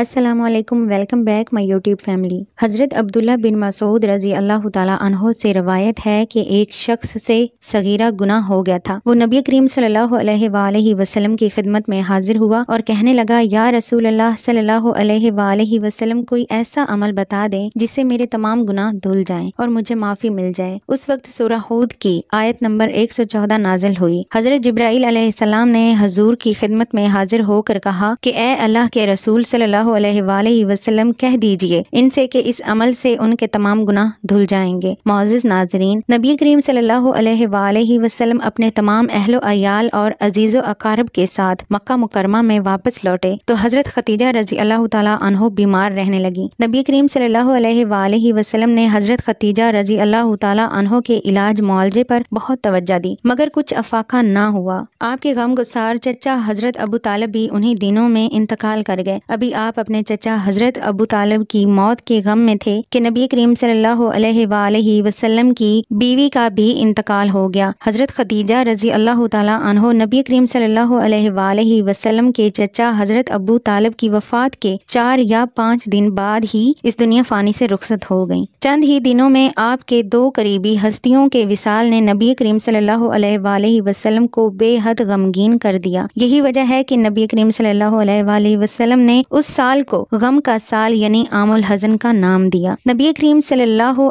अस्सलाम वालेकुम welcome back my YouTube family हज़रत अब्दुल्ला बिन मसूद रजी अल्लाह तहों से रवायत है कि एक शख्स से सगीरा गुना हो गया था वो नबी करीम सल्लल्लाहु अलैहि वसल्लम की खिदमत में हाजिर हुआ और कहने लगा या रसूल अल्लाह सल्लल्लाहु अलैहि वसल्लम कोई ऐसा अमल बता दें जिससे मेरे तमाम गुनाह धुल जाएं और मुझे माफ़ी मिल जाए उस वक्त सुराहूद की आयत नंबर एक सौ चौदह नाजिल हुई हज़रत जब्राईसम ने हजूर की खिदमत में हाजिर होकर कहा कि ए अल्लाह के रसूल सल्ला वसल्लम कह दीजिए इनसे कि इस अमल से उनके तमाम गुनाह धुल जाएंगे मोजिज नाजरीन नबी करीम सल्लाम अपने तमाम अहलो अयाल और अजीजो अकारब के साथ मक्का मुकरमा में वापस लौटे तो हज़रत खतीजा रजी अल्लाह तहो बीमार रहने लगी नबी करीम सल्लाम ने हज़रत खतीजा रजी अल्लाह तहो के इलाज मुआवजे पर बहुत तवज्जा दी मगर कुछ अफाका ना हुआ आपके गम गुसार चचा हज़रत अबू तालब भी उन्हीं दिनों में इंतकाल कर गए अभी आप आप अपने चचा हजरत अबू तालब की मौत के गम में थे कि नबी करीम सल्लल्लाहु अलैहि वसल्लम की बीवी का भी इंतकाल हो गया हजरत खदीजा रजी अल्लाह तहो नबी करीम सल्लल्लाहु अलैहि वसल्लम के चचा हजरत अबू तालब की वफात के चार या पाँच दिन बाद ही इस दुनिया फानी से रुखसत हो गयी चंद ही दिनों में आपके दो करीबी हस्तियों के विशाल ने नबी करीम सल्लल्लाहु अलैहि वसल्लम को बेहद गमगीन कर दिया यही वजह है की नबी करीम सल्लल्लाहु अलैहि वसल्लम ने उस साल साल को गम का साल यानी आमुल हजन का नाम दिया नबी करीम सल्लल्लाहु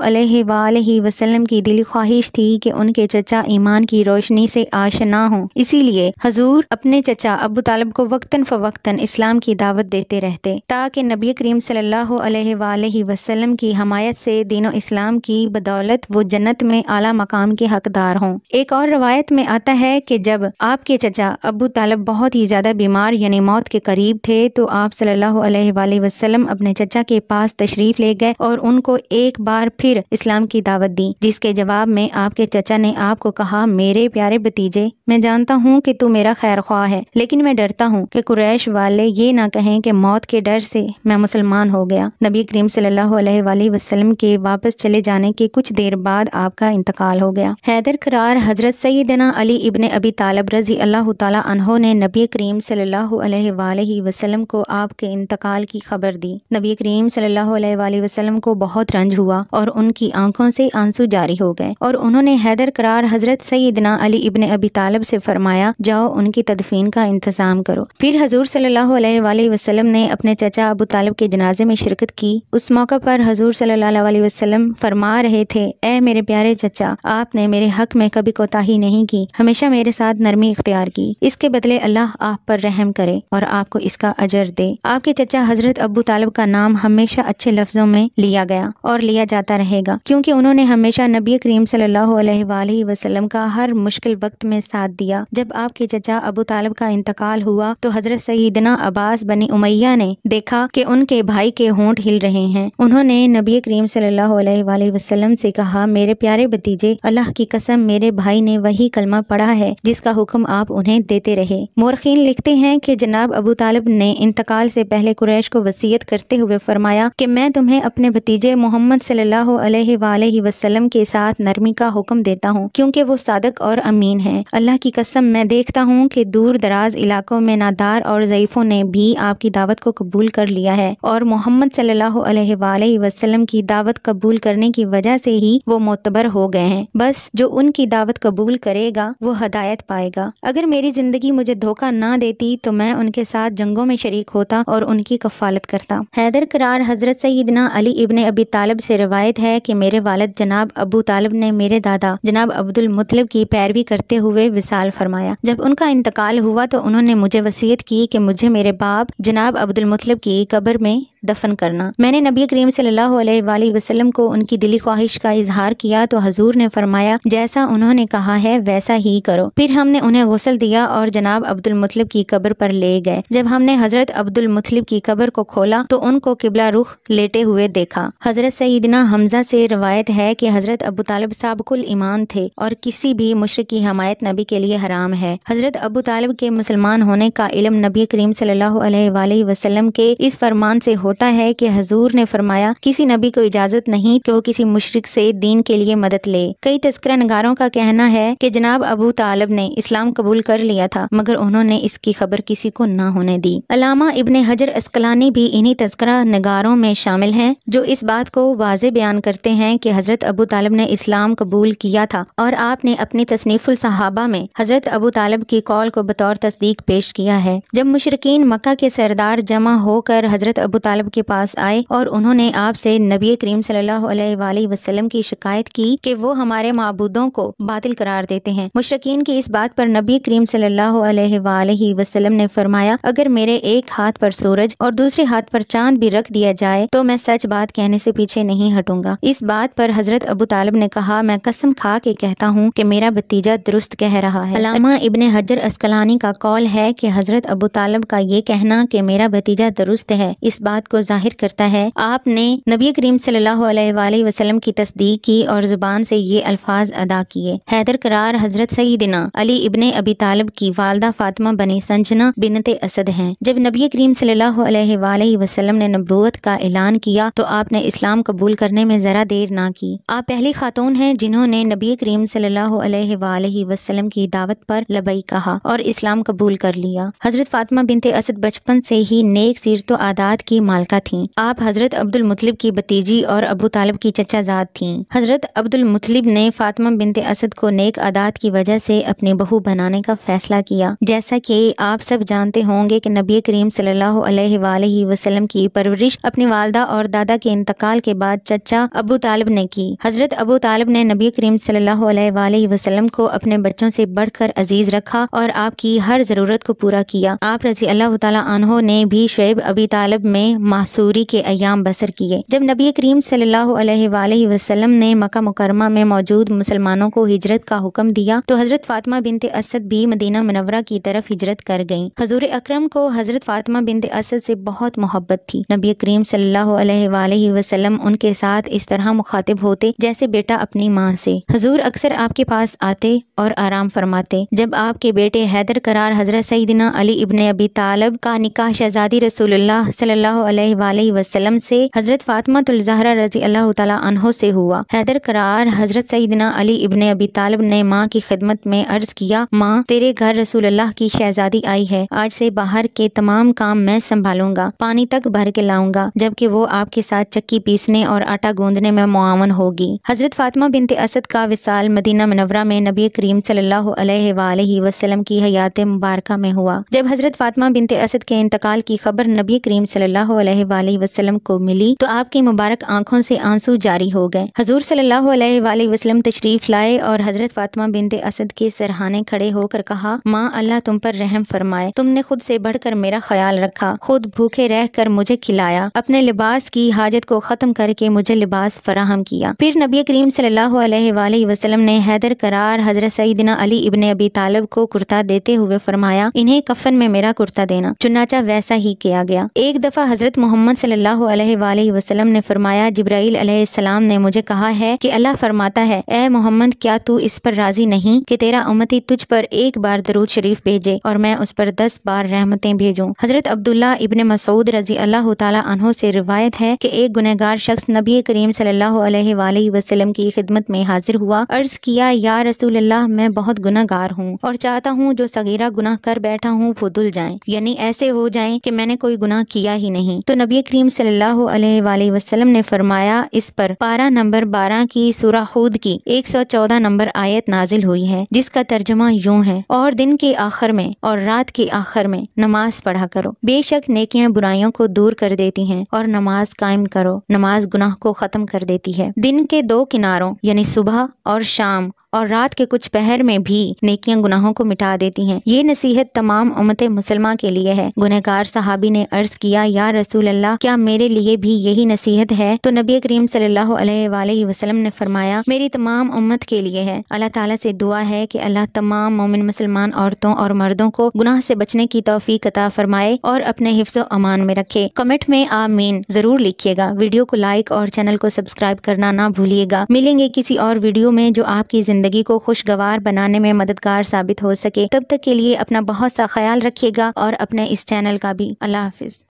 वसल्लम की दिली ख्वाहिश थी कि उनके चचा ईमान की रोशनी से आशना हो इसीलिए हजूर अपने चचा अबू तालब को वक्तन फवक्तन इस्लाम की दावत देते रहते ताकि नबी करीम सल्लाम की हमायत से दिनों इस्लाम की बदौलत वो जन्नत में आला मकाम के हकदार हों एक और रवायत में आता है कि जब आपके चचा अबू तालब बहुत ही ज़्यादा बीमार यानी मौत के करीब थे तो आप सल्लल्लाहु वसल्लम अपने चचा के पास तशरीफ़ ले गए और उनको एक बार फिर इस्लाम की दावत दी जिसके जवाब में आपके चचा ने आपको कहा मेरे प्यारे भतीजे मैं जानता हूँ कि तू मेरा खैर ख्वाह है लेकिन मैं डरता हूँ कि कुरैश वाले ये ना कहें कि मौत के डर से मैं मुसलमान हो गया नबी करीम सल्लाम के वापस चले जाने के कुछ देर बाद आपका इंतकाल हो गया हैदर करार हजरत सईदना अली इबन अबी तालब रजी अल्लाह तला ने नबी करीम सल्लाम को आपके इंतकाल की खबर दी नबी करीम सल्लल्लाहु वसल्लम को बहुत रंज हुआ और उनकी आंखों से आंसू जारी हो गए और उन्होंने हैदर करार हजरत सईदना अली इबन अबी तालब से फरमाया जाओ उनकी तदफीन का इंतजाम करो फिर हजूर सल्लल्लाहु ने अपने चाचा अबू तालब के जनाजे में शिरकत की उस मौका पर हजूर सल्लल्लाहु फरमा रहे थे ए मेरे प्यारे चचा आपने मेरे हक में कभी कोताही नहीं की हमेशा मेरे साथ नरमी इख्तियार की इसके बदले अल्लाह आप पर रहम करे और आपको इसका अजर दे आपके चचा हजरत अबू तालब का नाम हमेशा अच्छे लफ्जों में लिया गया और लिया जाता रहेगा क्योंकि उन्होंने हमेशा नबी करीम सल्लल्लाहु अलैहि वसल्लम का हर मुश्किल वक्त में साथ दिया जब आपके चचा अबू तालब का इंतकाल हुआ तो हजरत सईदना अब्बास बनी उमैया ने देखा कि उनके भाई के होंठ हिल रहे हैं उन्होंने नबी करीम सल्लल्लाहु अलैहि वसल्लम से कहा मेरे प्यारे भतीजे अल्लाह की कसम मेरे भाई ने वही कलमा पढ़ा है जिसका हुक्म आप उन्हें देते रहे मोरखीन लिखते हैं कि जनाब अबू तालब ने इंतकाल से पहले अहल कुरैश को वसीयत करते हुए फरमाया कि मैं तुम्हें अपने भतीजे मोहम्मद सल्लल्लाहु के साथ नरमी का हुक्म देता हूँ क्योंकि वो सादक और अमीन है अल्लाह की कसम मैं देखता हूँ कि दूर दराज इलाकों में नादार और ज़यीफ़ों ने भी आपकी दावत को कबूल कर लिया है और मोहम्मद सल्लल्लाहु की दावत कबूल करने की वजह से ही वो मोतबर हो गए हैं बस जो उनकी दावत कबूल करेगा वो हदायत पाएगा अगर मेरी ज़िंदगी मुझे धोखा ना देती तो मैं उनके साथ जंगों में शरीक होता और उनकी कफालत करता हैदर करार हज़रत सईदना अली इबन अबी तालब से रवायत है कि मेरे वालद जनाब अबू तालब ने मेरे दादा जनाब अब्दुल मुतलब की पैरवी करते हुए विशाल फरमाया जब उनका इंतकाल हुआ तो उन्होंने मुझे वसीयत की कि मुझे मेरे बाप जनाब अब्दुल मुतलब की कब्र में दफन करना मैंने नबी करीम सल्लाम को उनकी दिली ख्वाहिश का इजहार किया तो हजूर ने फरमाया जैसा उन्होंने कहा है वैसा ही करो फिर हमने उन्हें गसल दिया और जनाब अब्दुल मुतलब की कब्र पर ले गए जब हमने हजरत अब्दुल मुतलब की कब्र को खोला तो उनको किबला रुख लेटे हुए देखा हजरत सईदना हमजा से रवायत है कि हजरत अबू तालब सबकुल ईमान थे और किसी भी मुश्र की हमायत नबी के लिए हराम है हजरत अबू तालब के मुसलमान होने का इलम नबी करीम सल्लाम के इस फरमान से हो होता है कि हजूर ने फरमाया किसी नबी को इजाज़त नहीं कि वो किसी मुशरक से दीन के लिए मदद ले कई तस्करा नगारों का कहना है कि जनाब अबू तालब ने इस्लाम कबूल कर लिया था मगर उन्होंने इसकी खबर किसी को न होने दी अलामा इबन हजर असकलानी भी इन्हीं तस्करा नगारों में शामिल हैं जो इस बात को वाज बयान करते हैं कि हजरत अबू तालब ने इस्लाम कबूल किया था और आपने अपनी तसनीफुल सहाबा में हजरत अबू तालब की कॉल को बतौर तस्दीक पेश किया है जब मुशरकिन मक्का के सरदार जमा होकर हजरत अबू तालब वसल्लम के पास आए और उन्होंने आपसे नबी करीम सल्लल्लाहु अलैहि वसल्लम की शिकायत की कि वो हमारे मबूदों को बातिल करार देते हैं मुशरकिन की इस बात पर नबी करीम सल्लल्लाहु अलैहि वसल्लम ने फरमाया अगर मेरे एक हाथ पर सूरज और दूसरे हाथ पर चांद भी रख दिया जाए तो मैं सच बात कहने से पीछे नहीं हटूंगा इस बात पर हजरत अबू तालब ने कहा मैं कसम खा के कहता हूँ की मेरा भतीजा दुरुस्त कह रहा है अलामा इबन हजर असकलानी का कौल है की हजरत अबू तालब का ये कहना की मेरा भतीजा दुरुस्त है इस बात को को जाहिर करता है आपने नबी करीम सलम की तस्दीक की और ज़ुबान से ये अल्फाज अदा किए हैदर करार हज़रत दिना अली इबन अबी तालब की वालदा फातिमा बने संजना बिनते असद हैं जब नबी करीम सल्लल्लाहु ने नबूत का ऐलान किया तो आपने इस्लाम कबूल करने में ज़रा देर ना की आप पहली खातून हैं जिन्होंने नबी करीम सल्लल्लाहु की दावत पर लबई कहा और इस्लाम कबूल कर लिया हज़रत फातिमा बिनते असद बचपन से ही नेक सीरत आदात की मालका थी आप हजरत अब्दुल मुतलिब की भतीजी और अबू तालब की जात थी हजरत अब्दुल मुतलिब ने फातिमा बिनते असद को नेक आदात की वजह से अपनी बहू बनाने का फैसला किया जैसा कि आप सब जानते होंगे कि नबी करीम सल्लल्लाहु अलैहि वसल्लम की परवरिश अपनी वालदा और दादा के इंतकाल के बाद चचा अबू तालब ने की हजरत अबू तालब ने नबी करीम सल्लल्लाहु अलैहि वसल्लम को अपने बच्चों से बढ़कर अजीज रखा और आपकी हर जरूरत को पूरा किया आप रजी अल्लाह तहों ने भी शुएब अबी तालब में मासूरी के अयाम बसर किए जब नबी करीम सल्लाम ने मक्का मुकरमा में मौजूद मुसलमानों को हिजरत का हुक्म दिया तो हज़रत फातिमा बिनते असद भी मदीना मनवरा की तरफ हिजरत कर गयी हजूर अक्रम को हज़रत फातिमा बिनते असद से बहुत मोहब्बत थी नबी करीम सल्लाम उनके साथ इस तरह मुखातिब होते जैसे बेटा अपनी माँ से हजूर अक्सर आपके पास आते और आराम फरमाते जब आपके बेटे हैदर करार हजरत सईदना अली इबन अबी तालब का निकाह शहजादी रसूल सल्लाह वसलम से हजरत फातमा तुलजहरा रजी अल्लाह तहों से हुआ हैदर करार हजरत सईदना अली इबन अबी तालब ने माँ की खिदमत में अर्ज किया माँ तेरे घर रसूल अल्लाह की शहजादी आई है आज से बाहर के तमाम काम मैं संभालूंगा पानी तक भर के लाऊंगा जबकि वो आपके साथ चक्की पीसने और आटा गूंदने में मुआवन होगी हजरत फातमा बिनते असद का विशाल मदीना मनवरा में नबी करीम सल्लल्लाहु अलैहि की हयात मुबारक में हुआ जब हजरत फातमा बिनते असद के इंतकाल की खबर नबी करीम सल्लल्लाहु वसल्लम को मिली तो आपकी मुबारक आंखों से आंसू जारी हो गए हजूर सल्लल्लाहु अलैहि वसल्लम तशरीफ लाए और हजरत फातमा बिंदे असद के सरहाने खड़े होकर कहा माँ अल्लाह तुम पर रहम फरमाए तुमने खुद से बढ़कर मेरा ख्याल रखा खुद भूखे रह कर मुझे खिलाया अपने लिबास की हाजत को खत्म करके मुझे लिबास फराहम किया फिर नबी करीम सल्लल्लाहु ने हैदर करार हजरत सईदना अली इबन अबी तालब को कुर्ता देते हुए फरमाया इन्हें कफन में मेरा कुर्ता देना चुनाचा वैसा ही किया गया एक दफा हजरत हज़रत मोहम्मद सल्लल्लाहु अलैहि वसल्लम ने फरमाया जब्राइल अलैहिस्सलाम ने मुझे कहा है कि अल्लाह फरमाता है ए मोहम्मद क्या तू इस पर राजी नहीं कि तेरा उमती तुझ पर एक बार दरूद शरीफ भेजे और मैं उस पर दस बार रहमतें भेजूँ हज़रत अब्दुल्ला इबन मसूद रजी अल्लाह तहों से रिवायत है कि एक गुनहगार शख्स नबी करीम सल्लल्लाहु अलैहि वसल्लम की खिदमत में हाजिर हुआ अर्ज किया या रसूल अल्लाह मैं बहुत गुनहगार हूँ और चाहता हूँ जो सगीरा गुनाह कर बैठा हूँ वो धुल जाए यानी ऐसे हो जाए कि मैंने कोई गुनाह किया ही नहीं तो नबी करीम सल्लल्लाहु वसल्लम ने फरमाया इस पर पारा नंबर बारह की हूद की एक सौ चौदह नंबर आयत नाजिल हुई है जिसका तर्जमा यूं है और दिन के आखिर में और रात के आखिर में नमाज पढ़ा करो बेशक नेकियां बुराइयों को दूर कर देती हैं और नमाज कायम करो नमाज गुनाह को खत्म कर देती है दिन के दो किनारों यानी सुबह और शाम और रात के कुछ पहर में भी नेकियां गुनाहों को मिटा देती हैं ये नसीहत तमाम उमत मुसलमा के लिए है गुनहगार साहबी ने अर्ज किया या रसूल अल्लाह क्या मेरे लिए भी यही नसीहत है तो नबी करीम सल्लल्लाहु अलैहि वसल्लम ने फरमाया मेरी तमाम उम्मत के लिए है अल्लाह ताला से दुआ है कि अल्लाह तमाम मोमिन मुसलमान औरतों और मर्दों को गुनाह से बचने की तोफीक कता फरमाए और अपने हिफ्स अमान में रखे कमेंट में आमीन जरूर लिखिएगा वीडियो को लाइक और चैनल को सब्सक्राइब करना ना भूलिएगा मिलेंगे किसी और वीडियो में जो आपकी जिंदगी ज़िंदगी को खुशगवार बनाने में मददगार साबित हो सके तब तक के लिए अपना बहुत सा ख्याल रखिएगा और अपने इस चैनल का भी अल्लाह हाफिज़